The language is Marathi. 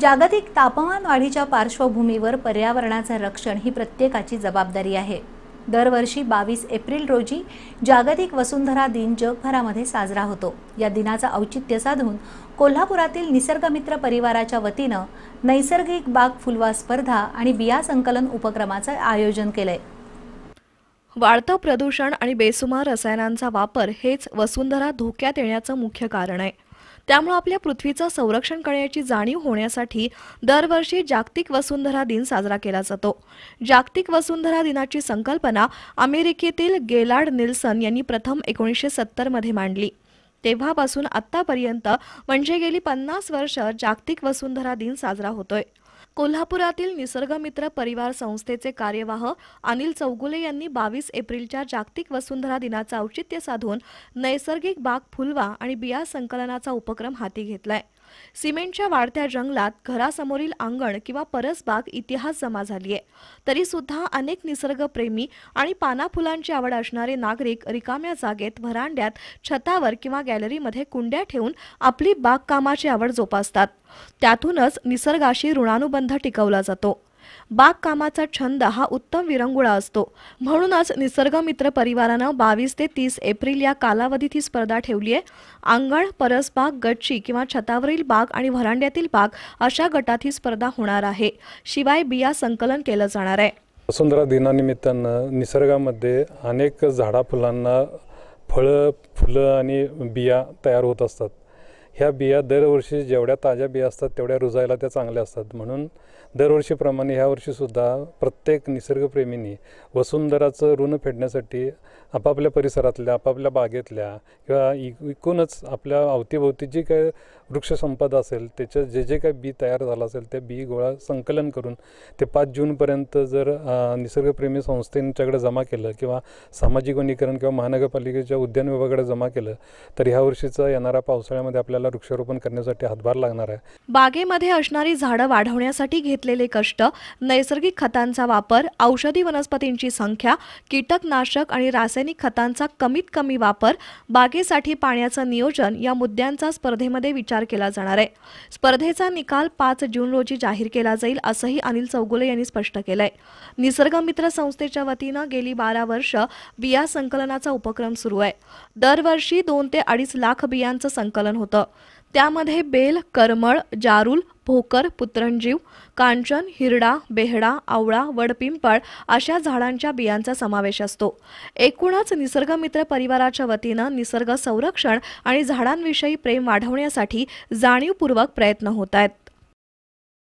जागतिक तापमान वाढीच्या पार्श्वभूमीवर पर्यावरणाचं रक्षण ही प्रत्येकाची जबाबदारी आहे दरवर्षी बावीस एप्रिल रोजी जागतिक वसुंधरा दिन जगभरामध्ये साजरा होतो या दिनाचं औचित्य साधून कोल्हापुरातील निसर्गमित्र परिवाराच्या वतीनं नैसर्गिक बाग फुलवा स्पर्धा आणि बिया संकलन उपक्रमाचं आयोजन केलंय वाढतं प्रदूषण आणि बेसुमार रसायनांचा वापर हेच वसुंधरा धोक्यात येण्याचं मुख्य कारण आहे त्यामुळे आपल्या पृथ्वीचं संरक्षण करण्याची जाणीव होण्यासाठी दरवर्षी जागतिक वसुंधरा दिन साजरा केला जातो जागतिक वसुंधरा दिनाची संकल्पना अमेरिकेतील गेलार्ड निल्सन यांनी प्रथम एकोणीसशे सत्तरमध्ये मांडली तेव्हापासून आत्तापर्यंत म्हणजे गेली पन्नास वर्ष जागतिक वसुंधरा दिन साजरा होतोय कोल्हापुरातील निसर्गमित्र परिवार संस्थेचे कार्यवाह अनिल चौगुले यांनी बावीस एप्रिलच्या जागतिक वसुंधरा दिनाचं औचित्य साधून नैसर्गिक बाग फुलवा आणि बिया संकलनाचा उपक्रम हाती घेतलाय सिमेंटच्या वाढत्या जंगलात घरासमोरील अंगण किंवा परसबाग इतिहास जमा झाली आहे तरी सुद्धा अनेक निसर्गप्रेमी आणि पाना फुलांची आवड असणारे नागरिक रिकाम्या जागेत व्हरांड्यात छतावर किंवा गॅलरीमध्ये कुंड्या ठेवून आपली बागकामाची आवड जोपासतात त्यातूनच निसर्गाशी ऋणानुबंध टिकवला जातो बागकामाचा छंद हा उत्तम विरंगुळा असतो म्हणूनच निसर्गमित्र परिवारानं बावीस ते तीस एप्रिल या कालावधीत ही स्पर्धा ठेवली आहे अंगण परसबाग गच्ची किंवा छतावरील बाग आणि व्हरांड्यातील बाग अशा गटात ही स्पर्धा होणार आहे शिवाय बिया संकलन केलं जाणार आहे वसुंधरा दिनानिमित्तानं निसर्गामध्ये अनेक झाडा फुलांना फळं फुलं आणि बिया तयार होत असतात ह्या बिया दरवर्षी जेवढ्या ताज्या बिया असतात तेवढ्या रुजायला त्या चांगल्या असतात म्हणून दरवर्षीप्रमाणे ह्यावर्षीसुद्धा प्रत्येक निसर्गप्रेमींनी वसुंधराचं ऋण फेडण्यासाठी आपापल्या परिसरातल्या आपापल्या बागेतल्या किंवा इकूनच आपल्या अवतीभोवती जी काय वृक्षसंपदा असेल त्याच्या जे जे काही बी तयार झालं असेल त्या बी गोळा संकलन करून ते पाच जूनपर्यंत जर निसर्गप्रेमी संस्थेंच्याकडे जमा केलं किंवा सामाजिक वनीकरण किंवा महानगरपालिकेच्या उद्यान विभागाकडे जमा केलं तर ह्या वर्षीचा येणारा पावसाळ्यामध्ये आपल्याला आपल्याला वृक्षारोपण करण्यासाठी हातभार लागणार आहे बागेमध्ये असणारी झाडं वाढवण्यासाठी घेतलेले कष्ट नैसर्गिक खतांचा वापर औषधी वनस्पतींची संख्या कीटकनाशक आणि रासायनिक खतांचा कमीत कमी वापर बागेसाठी पाण्याचं नियोजन या मुद्द्यांचा स्पर्धेमध्ये विचार केला जाणार आहे स्पर्धेचा निकाल पाच जून रोजी जाहीर केला जाईल असंही अनिल चौगुले यांनी स्पष्ट केलंय निसर्गमित्र संस्थेच्या वतीनं गेली बारा वर्ष बिया संकलनाचा उपक्रम सुरू आहे दरवर्षी दोन ते अडीच लाख बियांचं संकलन होतं त्यामध्ये बेल करमळ जारूल, भोकर पुत्रंजीव कांचन हिरडा बेहडा आवळा वडपिंपळ अशा झाडांच्या बियांचा समावेश असतो एकूणच निसर्गमित्र परिवाराच्या वतीनं निसर्ग संरक्षण आणि झाडांविषयी प्रेम वाढवण्यासाठी जाणीवपूर्वक प्रयत्न होत आहेत